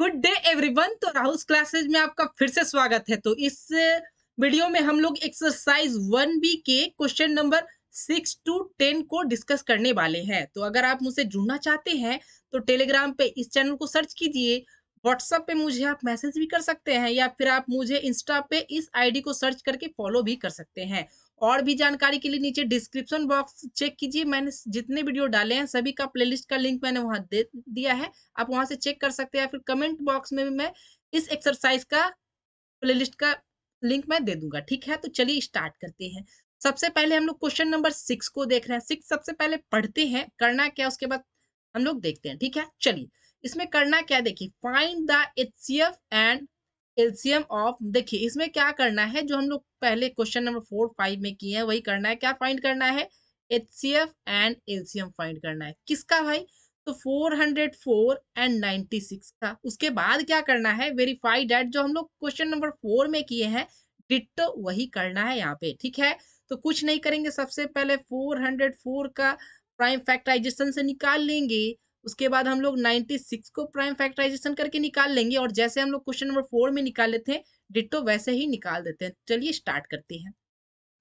good day everyone तो Rahul classes में आपका फिर से स्वागत है तो इस वीडियो में हम लोग एक्सरसाइज वन बी के question number six to ten को डिस्कस करने वाले हैं तो अगर आप मुझसे जुड़ना चाहते हैं तो टेलीग्राम पे इस चैनल को सर्च कीजिए व्हाट्सएप पे मुझे आप मैसेज भी कर सकते हैं या फिर आप मुझे इंस्टा पे इस आईडी को सर्च करके फॉलो भी कर सकते हैं और भी जानकारी के लिए नीचे डिस्क्रिप्शन बॉक्स चेक कीजिए मैंने जितने वीडियो डाले हैं सभी का प्लेलिस्ट का लिंक मैंने वहां दे दिया है आप वहां से चेक कर सकते हैं फिर कमेंट बॉक्स में भी मैं इस एक्सरसाइज का प्लेलिस्ट का लिंक मैं दे दूंगा ठीक है तो चलिए स्टार्ट करते हैं सबसे पहले हम लोग क्वेश्चन नंबर सिक्स को देख रहे हैं सिक्स सबसे पहले पढ़ते हैं करना क्या उसके बाद हम लोग देखते हैं ठीक है चलिए इसमें करना क्या देखिए find the H and LCM of देखिए इसमें क्या करना है जो हम लोग पहले क्वेश्चन नंबर फोर फाइव में किए हैं वही करना है क्या फाइंड करना है एच एंड एल्सियम फाइंड करना है किसका भाई तो 404 एंड 96 का उसके बाद क्या करना है वेरीफाई डेट जो हम लोग क्वेश्चन नंबर फोर में किए हैं डिट वही करना है यहाँ पे ठीक है तो कुछ नहीं करेंगे सबसे पहले 404 का प्राइम फैक्टराइजेशन से निकाल लेंगे उसके बाद हम लोग 96 को प्राइम फैक्टराइजेशन करके निकाल लेंगे और जैसे हम लोग क्वेश्चन नंबर फोर में निकाल लेते हैं डिटो वैसे ही निकाल देते हैं चलिए स्टार्ट करते हैं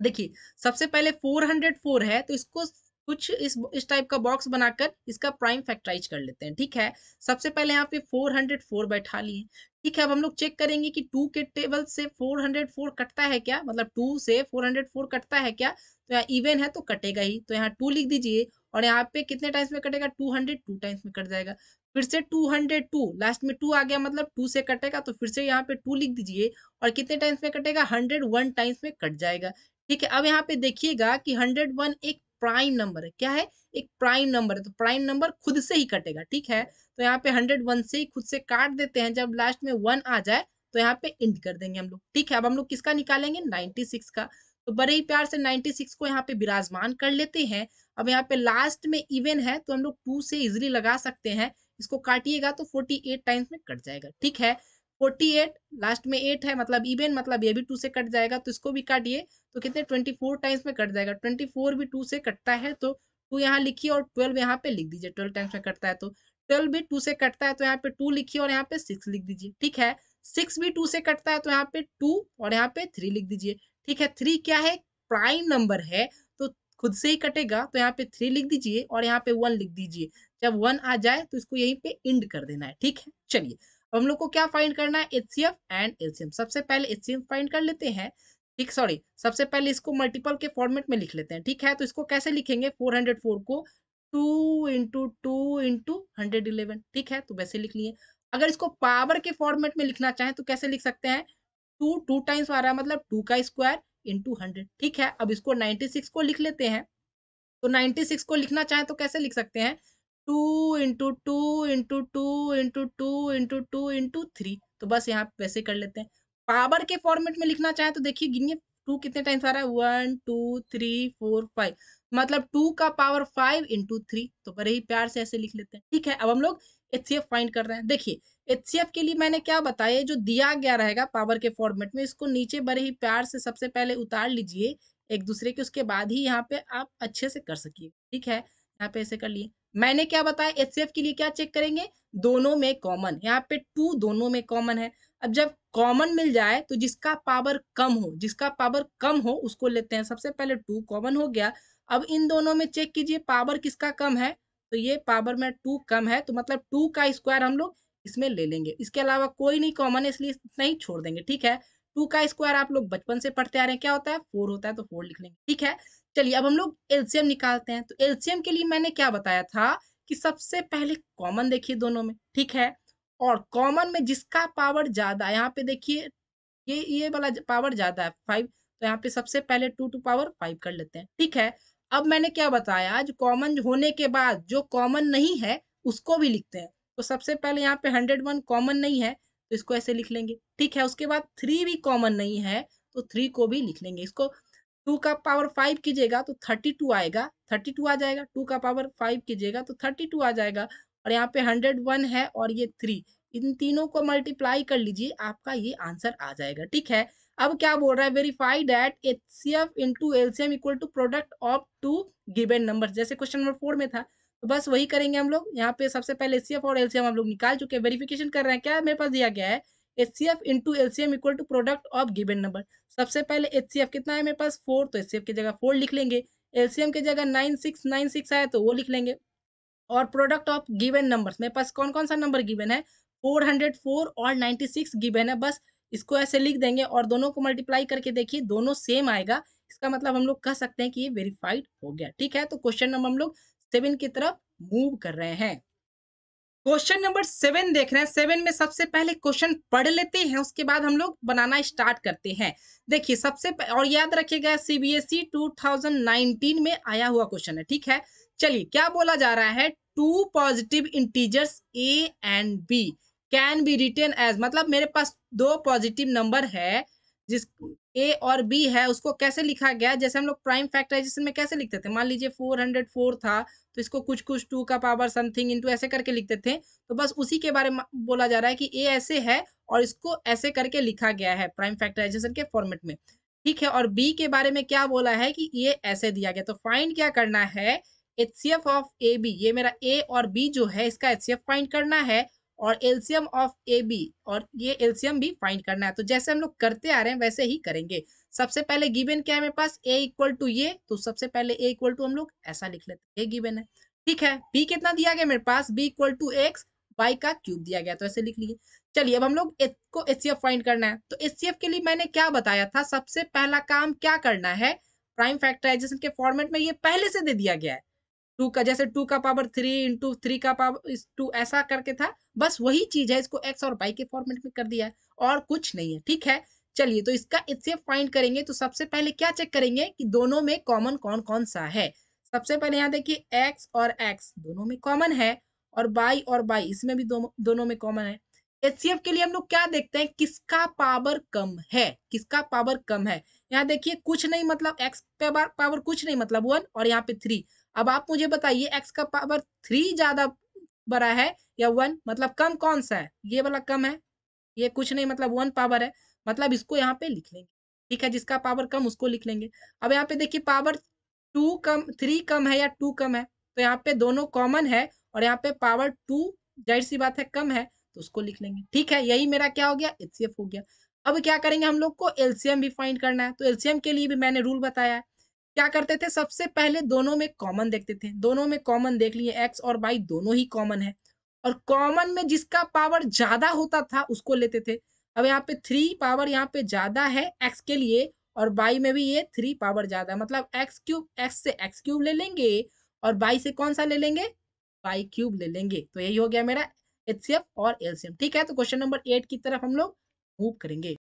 देखिए सबसे पहले 404 है तो इसको कुछ इस इस टाइप का बॉक्स बनाकर इसका प्राइम फैक्टराइज कर लेते हैं ठीक है सबसे पहले यहाँ पे 404 बैठा लिए ठीक है अब हम लोग चेक करेंगे कि टू के टेबल से 404 कटता है क्या मतलब टू से 404 कटता है क्या तो यहाँ इवेन है तो कटेगा ही तो यहाँ टू लिख दीजिए और यहाँ पे कितने टाइम्स में कटेगा टू हंड्रेड टू टाइम्स में कट जाएगा फिर से टू हंड्रेड टू लास्ट में टू आ गया मतलब टू से कटेगा तो फिर से यहाँ पे टू लिख दीजिए और कितने टाइम्स में कटेगा हंड्रेड वन टाइम्स में कट जाएगा ठीक है अब यहाँ पे देखिएगा कि हंड्रेड वन एक प्राइम नंबर है क्या है एक प्राइम नंबर है तो प्राइम नंबर खुद से ही कटेगा ठीक है तो यहाँ पे हंड्रेड वन से ही खुद से काट देते हैं जब लास्ट में वन आ जाए तो यहाँ पे इंड कर देंगे हम लोग ठीक है अब हम लोग किसका निकालेंगे नाइनटी सिक्स का तो बड़े ही प्यार से 96 को यहाँ पे विराजमान कर लेते हैं अब यहाँ पे लास्ट में इवन है तो हम लोग टू से इजिली लगा सकते हैं इसको काटिएगा तो 48 टाइम्स में कट जाएगा ठीक है 48 लास्ट में 8 है मतलब इवन मतलब ये भी टू से कट जाएगा तो इसको भी काटिए तो कितने 24 टाइम्स में कट जाएगा 24 भी टू से कटता है तो टू यहाँ लिखिए और ट्वेल्व यहाँ पे लिख दीजिए ट्वेल्व टाइम्स में कटता है तो ट्वेल्व भी टू से कटता है तो यहाँ पे टू लिखिए और यहाँ पे सिक्स लिख दीजिए ठीक है सिक्स भी टू से कटता है तो यहाँ पे टू और यहाँ पे थ्री लिख दीजिए ठीक है थ्री क्या है प्राइम नंबर है तो खुद से ही कटेगा तो यहाँ पे थ्री लिख दीजिए और यहाँ पे वन लिख दीजिए जब वन आ जाए तो इसको यहीं पे इंड कर देना है ठीक है चलिए अब हम लोग को क्या फाइंड करना है एच एंड एल सबसे पहले एच फाइंड कर लेते हैं ठीक सॉरी सबसे पहले इसको मल्टीपल के फॉर्मेट में लिख लेते हैं ठीक है तो इसको कैसे लिखेंगे 404 को two into two into hundred eleven ठीक है तो वैसे लिख लिए अगर इसको पावर के फॉर्मेट में लिखना चाहें तो कैसे लिख सकते हैं टू टू टाइम्स आ रहा है मतलब टू का स्क्वायर इंटू हंड्रेड ठीक है अब इसको नाइन्टी सिक्स को लिख लेते हैं तो नाइन्टी सिक्स को लिखना चाहें तो कैसे लिख सकते हैं two into two into two into two into two into three तो बस यहाँ वैसे कर लेते हैं पावर के फॉर्मेट में लिखना चाहें तो देखिए गिनिए टू कितने टाइम्स आ रहा है one two three four five मतलब टू का पावर फाइव इंटू थ्री तो बड़े ही प्यार से ऐसे लिख लेते हैं ठीक है अब हम लोग एच फाइंड कर रहे हैं देखिए एच के लिए मैंने क्या बताया जो दिया गया रहेगा पावर के फॉर्मेट में इसको नीचे बड़े ही प्यार से सबसे पहले उतार लीजिए एक दूसरे के उसके बाद ही यहाँ पे आप अच्छे से कर सकिए ठीक है यहाँ पे ऐसे कर लिए मैंने क्या बताया एच के लिए क्या चेक करेंगे दोनों में कॉमन यहाँ पे टू दोनों में कॉमन है अब जब कॉमन मिल जाए तो जिसका पावर कम हो जिसका पावर कम हो उसको लेते हैं सबसे पहले टू कॉमन हो गया अब इन दोनों में चेक कीजिए पावर किसका कम है तो ये पावर में टू कम है तो मतलब टू का स्क्वायर हम लोग इसमें ले लेंगे इसके अलावा कोई नहीं कॉमन है इसलिए नहीं छोड़ देंगे ठीक है टू का स्क्वायर आप लोग बचपन से पढ़ते आ रहे हैं क्या होता है फोर होता है तो फोर लिख लेंगे ठीक है चलिए अब हम लोग एल्सियम निकालते हैं तो एल्सियम के लिए मैंने क्या बताया था कि सबसे पहले कॉमन देखिए दोनों में ठीक है और कॉमन में जिसका पावर ज्यादा यहाँ पे देखिए ये ये वाला पावर ज्यादा है फाइव तो यहाँ पे सबसे पहले टू टू पावर फाइव कर लेते हैं ठीक है अब मैंने क्या बताया आज कॉमन होने के बाद जो कॉमन नहीं है उसको भी लिखते हैं तो सबसे पहले यहाँ पे हंड्रेड वन कॉमन नहीं है तो इसको ऐसे लिख लेंगे ठीक है उसके बाद थ्री भी कॉमन नहीं है तो थ्री को भी लिख लेंगे इसको टू का पावर फाइव कीजिएगा तो थर्टी टू आएगा थर्टी टू आ जाएगा टू का पावर फाइव कीजिएगा तो थर्टी टू आ जाएगा और यहाँ पे हंड्रेड वन है और ये थ्री इन तीनों को मल्टीप्लाई कर लीजिए आपका ये आंसर आ जाएगा ठीक है अब क्या बोल रहा है verify that H C F into L C M equal to product of two given number जैसे क्वेश्चन नंबर फोर में था तो बस वही करेंगे हम लोग यहाँ पे सबसे पहले एच और एल सी एम हम लोग निकाल चुके हैं वेरिफिकेशन कर रहे हैं क्या मेरे पास दिया गया है H C F into L C M equal to product of given number सबसे पहले एच सी एफ कितना है मेरे पास फोर तो एच सी एफ की जगह फोर लिख लेंगे एल सी एम की जगह नाइन सिक्स नाइन सिक्स आया तो वो लिख लेंगे और प्रोडक्ट ऑफ गिवेन नंबर मेरे पास कौन कौन सा नंबर गिवेन है फोर हंड्रेड फोर और नाइन्टी सिक्स गिवेन है बस इसको ऐसे लिख देंगे और दोनों को मल्टीप्लाई करके देखिए दोनों सेम आएगा इसका मतलब हम लोग कह सकते हैं कि ये वेरीफाइड हो गया ठीक है तो क्वेश्चन नंबर हम लोग सेवन की तरफ मूव कर रहे हैं क्वेश्चन नंबर सेवन देख रहे हैं सेवन में सबसे पहले क्वेश्चन पढ़ लेते हैं उसके बाद हम लोग बनाना स्टार्ट करते हैं देखिए सबसे और याद रखिएगा सीबीएसई 2019 e में आया हुआ क्वेश्चन है ठीक है चलिए क्या बोला जा रहा है two positive integers A and B can be written as मतलब मेरे पास दो पॉजिटिव नंबर है जिस ए और बी है उसको कैसे लिखा गया जैसे हम लोग प्राइम फैक्टराइजेशन में कैसे लिखते थे मान लीजिए फोर हंड्रेड फोर था तो इसको कुछ कुछ टू का पावर समथिंग इंटू ऐसे करके लिखते थे तो बस उसी के बारे में बोला जा रहा है कि ए ऐसे है और इसको ऐसे करके लिखा गया है प्राइम फैक्टराइजेशन के फॉर्मेट में ठीक है और बी के बारे में क्या बोला है कि ये ऐसे दिया गया तो फाइंड क्या करना है एच ऑफ ए बी ये मेरा ए और बी जो है इसका एच फाइंड करना है और एल्सियम ऑफ ए बी और ये एल्सियम भी फाइंड करना है तो जैसे हम लोग करते आ रहे हैं वैसे ही करेंगे सबसे पहले गिवन क्या है मेरे पास ए इक्वल टू ये तो सबसे पहले ए इक्वल टू हम लोग ऐसा लिख लेते हैं ए गिवन है ठीक है बी कितना दिया गया मेरे पास B equal to X Y का क्यूब दिया गया तो ऐसे लिख लिए चलिए अब हम लोग को एच फाइंड करना है तो एच के लिए मैंने क्या बताया था सबसे पहला काम क्या करना है प्राइम फैक्टराइजेशन के फॉर्मेट में ये पहले से दे दिया गया है टू का जैसे टू का पावर थ्री इंटू थ्री का पावर टू ऐसा करके था बस वही चीज है इसको एक्स और वाई के फॉर्मेट में कर दिया है और कुछ नहीं है ठीक है चलिए तो इसका इससे फाइंड करेंगे तो सबसे पहले क्या चेक करेंगे कि दोनों में कॉमन कौन कौन सा है सबसे पहले यहाँ देखिए एक्स और एक्स दोनों में कॉमन है और बाई और बाई इसमें भी दो, दोनों में कॉमन है एच के लिए हम लोग क्या देखते हैं किसका पावर कम है किसका पावर कम है यहाँ देखिए कुछ नहीं मतलब एक्स का पावर कुछ नहीं मतलब वन और यहाँ पे थ्री अब आप मुझे बताइए एक्स का पावर थ्री ज्यादा बड़ा है या वन मतलब कम कौन सा है ये वाला कम है ये कुछ नहीं मतलब वन पावर है मतलब इसको यहाँ पे लिख लेंगे ठीक है जिसका पावर कम उसको लिख लेंगे अब यहाँ पे देखिए पावर टू कम थ्री कम है या टू कम है तो यहाँ पे दोनों कॉमन है और यहाँ पे पावर टू जाहिर सी बात है कम है तो उसको लिख लेंगे ठीक है यही मेरा क्या हो गया एच हो गया अब क्या करेंगे हम लोग को एलसीएम भी फाइंड करना है तो एलसीएम के लिए भी मैंने रूल बताया क्या करते थे सबसे पहले दोनों में कॉमन देखते थे दोनों में कॉमन देख लिए एक्स और वाई दोनों ही कॉमन है और कॉमन में जिसका पावर ज्यादा होता था उसको लेते थे अब यहाँ पे थ्री पावर यहाँ पे ज्यादा है एक्स के लिए और बाई में भी ये थ्री पावर ज्यादा है मतलब एक्स क्यूब एक्स से एक्स क्यूब ले लेंगे और बाई से कौन सा ले लेंगे बाई क्यूब ले लेंगे तो यही हो गया मेरा एच और एलसीएम ठीक है तो क्वेश्चन नंबर एट की तरफ हम लोग मूव करेंगे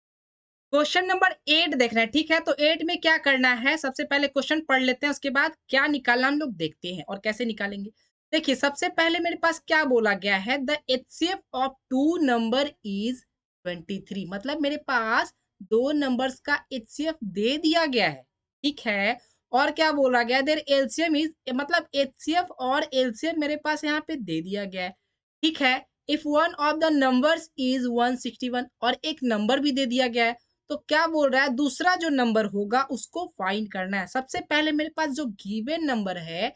क्वेश्चन नंबर एट देख रहे हैं ठीक है तो एट में क्या करना है सबसे पहले क्वेश्चन पढ़ लेते हैं उसके बाद क्या निकालना हम लोग देखते हैं और कैसे निकालेंगे देखिए सबसे पहले मेरे पास क्या बोला गया है the H of two number is twenty three मतलब मेरे पास दो नंबर्स का एच दे दिया गया है ठीक है और क्या बोला गया देर एलसीएम इज मतलब एच और एलसीएम मेरे पास यहाँ पे दे दिया गया है ठीक है if one of the number is one sixty one और एक नंबर भी दे दिया गया है तो क्या बोल रहा है दूसरा जो नंबर होगा उसको फाइंड करना है सबसे पहले मेरे पास जो गिवेन नंबर है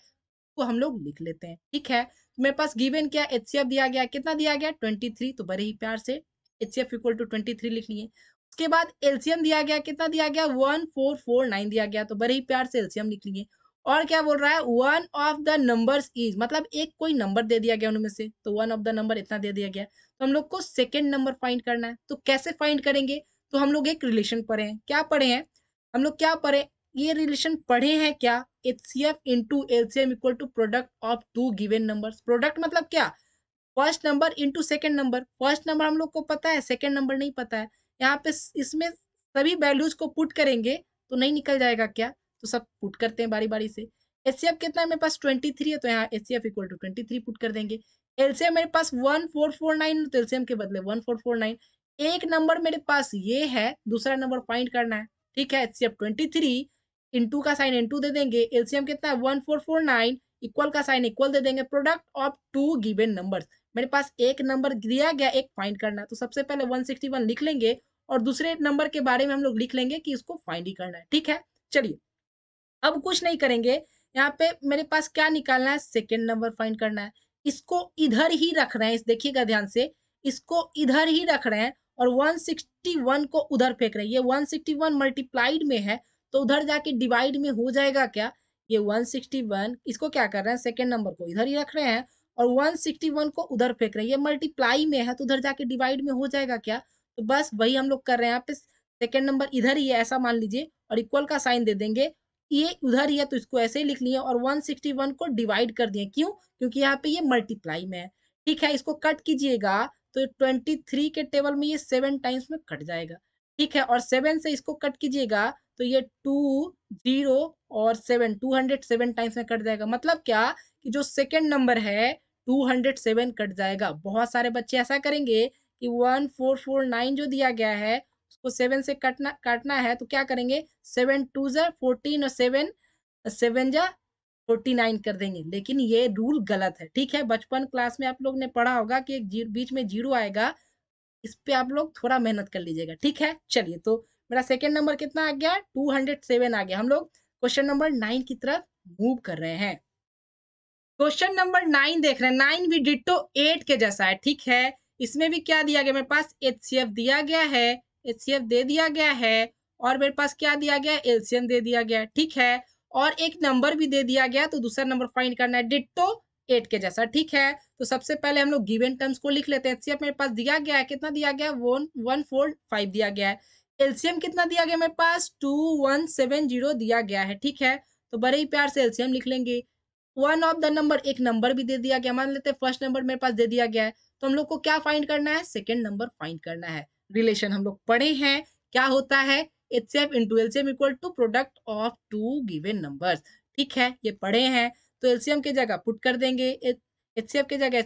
वो हम लोग लिख लेते हैं ठीक है मेरे पास गिवेन क्या एच सी एफ दिया गया कितना दिया गया ट्वेंटी थ्री तो बड़े ही प्यार से H C F equal to twenty three लिख लिए उसके बाद एल्सियम दिया गया कितना दिया गया वन फोर फोर नाइन दिया गया तो बड़े ही प्यार से एल्सियम लिख लिए और क्या बोल रहा है one of the numbers is मतलब एक कोई नंबर दे दिया गया उनमें से तो वन ऑफ द नंबर इतना दे दिया गया तो हम लोग को सेकेंड नंबर फाइंड करना है तो कैसे फाइंड करेंगे तो हम लोग एक रिलेशन पढ़े हैं क्या पढ़े हैं हम लोग क्या पढ़े ये रिलेशन पढ़े हैं क्या H C F into L C M equal to product of two given number product मतलब क्या first number into second number first number हम लोग को पता है सेकेंड नंबर नहीं पता है यहाँ पे इसमें सभी वैल्यूज को पुट करेंगे तो नहीं निकल जाएगा क्या तो सब पुट करते हैं बारी बारी से एचसीएफ कितना है मेरे पास ट्वेंटी थ्री है तो यहाँ HCF equal to twenty three put कर देंगे एलसीएम मेरे पास वन फोर फोर नाइन तो एलसीएम के बदले वन फोर फोर नाइन एक नंबर मेरे पास ये है दूसरा नंबर फाइंड करना है ठीक है C F twenty three into का साइन इंटू दे देंगे एलसीएम कितना है one four four nine equal का साइन इक्वल दे देंगे product of two given number मेरे पास एक नंबर दिया गया एक फाइंड करना है तो सबसे पहले वन सिक्सटी वन लिख लेंगे और दूसरे नंबर के बारे में हम लोग लिख लेंगे कि इसको फाइंड ही करना है ठीक है चलिए अब कुछ नहीं करेंगे यहाँ पे मेरे पास क्या निकालना है सेकेंड नंबर फाइन करना है इसको इधर ही रख रहे हैं इस देखिएगा ध्यान से इसको इधर ही रख रहे हैं और 161 को उधर फेंक रहे हैं ये 161 मल्टीप्लाइड में है तो उधर जाके डिवाइड में हो जाएगा क्या ये 161 इसको क्या कर रहे हैं सेकेंड नंबर को इधर ही रख रहे हैं और 161 को उधर फेंक रहे हैं ये मल्टीप्लाई में है तो उधर जाके डिवाइड में हो जाएगा क्या तो बस वही हम लोग कर रहे हैं यहाँ पे सेकेंड नंबर इधर ही है ऐसा मान लीजिए और इक्वल का साइन दे देंगे ये उधर ही है तो इसको ऐसे ही लिख लिए और 161 को डिवाइड कर दिए क्यों क्योंकि यहाँ पे ये मल्टीप्लाई में है ठीक है इसको कट कीजिएगा तो 23 के टेबल में ये सेवन टाइम्स में कट जाएगा ठीक है और सेवन से इसको कट कीजिएगा तो ये टू जीरो और seven two hundred seven times में कट जाएगा मतलब क्या कि जो सेकेंड नंबर है टू हंड्रेड सेवन कट जाएगा बहुत सारे बच्चे ऐसा करेंगे कि वन फोर फोर नाइन जो दिया गया है उसको सेवन से कटना काटना है तो क्या करेंगे सेवन टू जा फोर्टीन और सेवन सेवन जा फोर्टी नाइन कर देंगे लेकिन ये रूल गलत है ठीक है बचपन क्लास में आप लोग ने पढ़ा होगा कि एक बीच में जीरो आएगा इस पर आप लोग थोड़ा मेहनत कर लीजिएगा ठीक है चलिए तो मेरा सेकेंड नंबर कितना आ गया टू हंड्रेड सेवन आ गया हम लोग क्वेश्चन नंबर नाइन की तरफ मूव कर रहे हैं क्वेश्चन नंबर नाइन देख रहे हैं नाइन भी डिटो एट के जैसा है ठीक है इसमें भी क्या दिया गया मेरे पास एच दिया गया है एच दे दिया गया है और मेरे पास क्या दिया गया एल्सियम दे दिया गया ठीक है और एक नंबर भी दे दिया गया तो दूसरा नंबर फाइंड करना है डिट्टो एट के जैसा ठीक है तो सबसे पहले हम लोग गिवेन टर्म्स को लिख लेते हैं एच मेरे पास दिया गया है कितना दिया गया वन वन फोर फाइव दिया गया है एल्सियम कितना दिया गया मेरे पास टू वन सेवन जीरो दिया गया है ठीक है तो बड़े ही प्यार से एल्सियम लिख लेंगे वन ऑफ द नंबर एक नंबर भी दे दिया गया मान लेते हैं फर्स्ट नंबर मेरे पास दे दिया गया है तो हम लोग को क्या फाइंड करना है सेकेंड नंबर फाइंड करना है रिलेशन हम लोग पढ़े हैं क्या होता है H C F into LCM equal to product of two given number ठीक है ये पढ़े हैं तो एलसीएम की जगह पुट कर देंगे एच सी एफ की जगह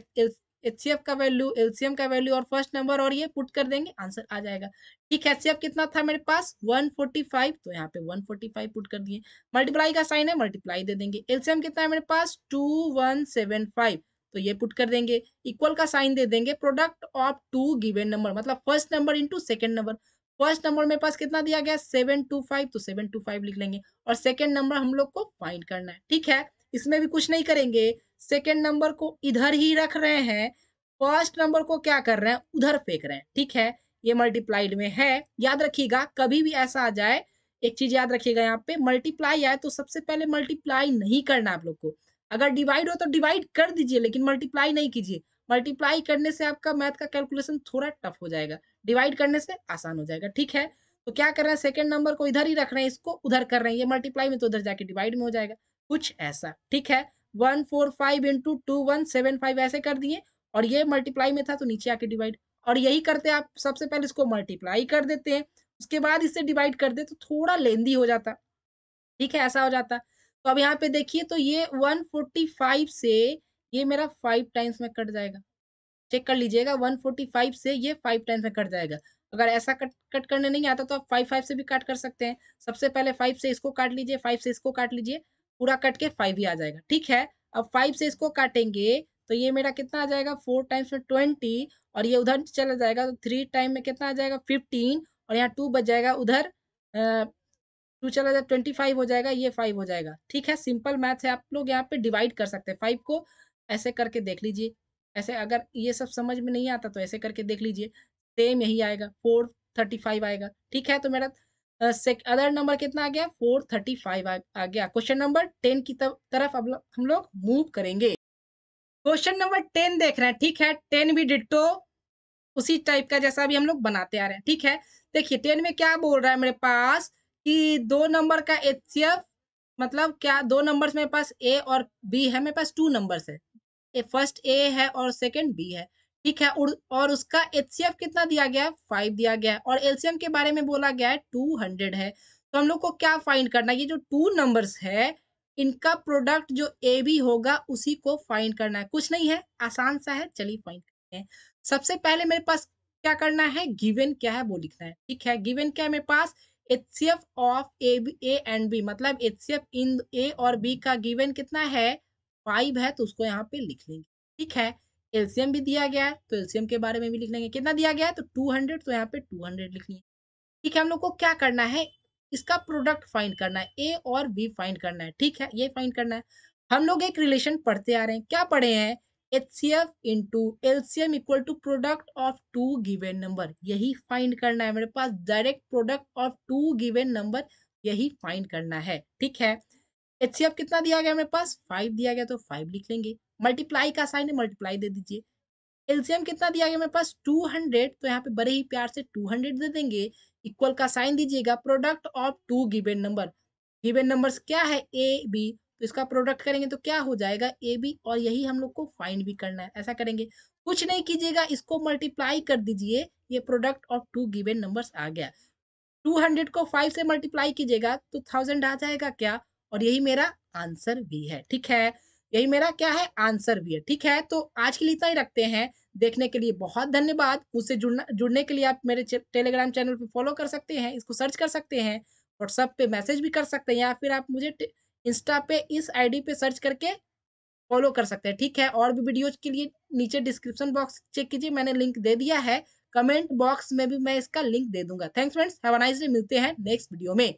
एच सी एफ का वैल्यू एलसीएम का वैल्यू और फर्स्ट नंबर और ये पुट कर देंगे आंसर आ जाएगा ठीक है एच कितना था मेरे पास 145 तो यहाँ पे 145 पुट कर दिए मल्टीप्लाई का साइन है मल्टीप्लाई दे देंगे एलसीएम कितना है मेरे पास 2175 तो ये पुट कर देंगे इक्वल का साइन दे देंगे product of two given number मतलब first number into second number first number मेरे पास कितना दिया गया सेवन टू फाइव तो सेवन टू फाइव लिख लेंगे और सेकेंड नंबर हम लोग को फाइंड करना है ठीक है इसमें भी कुछ नहीं करेंगे सेकेंड नंबर को इधर ही रख रहे हैं फर्स्ट नंबर को क्या कर रहे हैं उधर फेंक रहे हैं ठीक है ये मल्टीप्लाइड में है याद रखिएगा कभी भी ऐसा आ जाए एक चीज याद रखिएगा यहाँ पे मल्टीप्लाई आए तो सबसे पहले मल्टीप्लाई नहीं करना आप लोग को अगर डिवाइड हो तो डिवाइड कर दीजिए लेकिन मल्टीप्लाई नहीं कीजिए मल्टीप्लाई करने से आपका मैथ का कैलकुलेशन थोड़ा टफ हो जाएगा डिवाइड करने से आसान हो जाएगा ठीक है तो क्या कर रहे हैं सेकेंड नंबर को इधर ही रख रहे हैं इसको उधर कर रहे हैं ये मल्टीप्लाई में तो उधर जाके डिवाइड में हो जाएगा कुछ ऐसा ठीक है one four five into two one seven five ऐसे कर दिए और ये मल्टीप्लाई में था तो नीचे आके डिवाइड और यही करते आप सबसे पहले इसको मल्टीप्लाई कर देते हैं उसके बाद इससे डिवाइड कर दे तो थोड़ा लेंदी हो जाता ठीक है ऐसा हो जाता तो अब यहाँ पे देखिए तो ये 145 से ये मेरा फाइव टाइम्स में कट जाएगा चेक कर लीजिएगा 145 से ये फाइव टाइम्स में कट जाएगा अगर ऐसा कट कट करने नहीं आता तो आप फाइव फाइव से भी काट कर सकते हैं सबसे पहले फाइव से इसको काट लीजिए फाइव से इसको काट लीजिए पूरा कट के फाइव ही आ जाएगा ठीक है अब फाइव से इसको काटेंगे तो ये मेरा कितना आ जाएगा फोर टाइम्स में ट्वेंटी और ये उधर चला जाएगा तो थ्री टाइम में कितना आ जाएगा फिफ्टीन और यहाँ टू बच जाएगा उधर टू चला जाए ट्वेंटी फाइव हो जाएगा ये फाइव हो जाएगा ठीक है सिंपल मैथ है आप लोग यहाँ पे डिवाइड कर सकते हैं फाइव को ऐसे करके देख लीजिए ऐसे अगर ये सब समझ में नहीं आता तो ऐसे करके देख लीजिए सेम यही आएगा फोर थर्टी फाइव आएगा ठीक है तो मेरा अदर नंबर कितना आ गया फोर थर्टी फाइव आ गया क्वेश्चन नंबर टेन की तरफ अब हम लोग मूव करेंगे क्वेश्चन नंबर टेन देख रहे हैं ठीक है टेन भी डिटो उसी टाइप का जैसा भी हम लोग बनाते आ रहे हैं ठीक है देखिए टेन में क्या बोल रहा है मेरे पास कि दो नंबर का एच मतलब क्या दो नंबर मेरे पास ए और बी है मेरे पास टू नंबर है ए फर्स्ट ए है और सेकेंड बी है ठीक है और उसका एच कितना दिया गया है फाइव दिया गया है और एलसीएम के बारे में बोला गया है टू हंड्रेड है तो हम लोग को क्या फाइंड करना है ये जो टू नंबर्स है इनका प्रोडक्ट जो ए बी होगा उसी को फाइंड करना है कुछ नहीं है आसान सा है चलिए फाइंड करते हैं सबसे पहले मेरे पास क्या करना है गिवेन क्या है वो लिखना है ठीक है गिवेन क्या है मेरे पास H of A A and B मतलब एच इन ए और बी का गिवन कितना है फाइव है तो उसको यहाँ पे लिख लेंगे ठीक है एल्सियम भी दिया गया है तो एल्सियम के बारे में भी लिख लेंगे कितना दिया गया है तो टू हंड्रेड तो यहाँ पे टू हंड्रेड लिख लेंगे ठीक है हम लोग को क्या करना है इसका प्रोडक्ट फाइंड करना है ए और बी फाइंड करना है ठीक है ये फाइंड करना है हम लोग एक रिलेशन पढ़ते आ रहे हैं क्या पढ़े हैं HCF into LCM equal to product of two given number यही फाइंड करना है मेरे पास direct product of two given number यही फाइंड करना है ठीक है एचसीएफ कितना दिया गया मेरे पास फाइव दिया गया तो फाइव लिख लेंगे मल्टीप्लाई का साइन है मल्टीप्लाई दे दीजिए एलसीएम कितना दिया गया मेरे पास हंड्रेड तो यहाँ पे बड़े ही प्यार से हंड्रेड दे देंगे इक्वल का साइन दीजिएगा product of two given number given number क्या है ए बी तो इसका प्रोडक्ट करेंगे तो क्या हो जाएगा ए बी और यही हम लोग को फाइंड भी करना है ऐसा करेंगे कुछ नहीं कीजिएगा इसको मल्टीप्लाई कर दीजिए ये product of two given numbers आ गया टू हंड्रेड को फाइव से मल्टीप्लाई कीजिएगा तो थाउजेंड आ जाएगा क्या और यही मेरा आंसर भी है ठीक है यही मेरा क्या है आंसर भी है ठीक है तो आज के लिए इतना ही रखते हैं देखने के लिए बहुत धन्यवाद उससे जुड़ना जुड़ने के लिए आप मेरे टेलीग्राम चैनल पर फॉलो कर सकते हैं इसको सर्च कर सकते हैं व्हाट्सअप पे मैसेज भी कर सकते हैं या फिर आप मुझे इंस्टा पे इस आईडी पे सर्च करके फॉलो कर सकते हैं ठीक है और भी वीडियोज के लिए नीचे डिस्क्रिप्शन बॉक्स चेक कीजिए मैंने लिंक दे दिया है कमेंट बॉक्स में भी मैं इसका लिंक दे दूंगा thanks friends have nice day मिलते हैं नेक्स्ट वीडियो में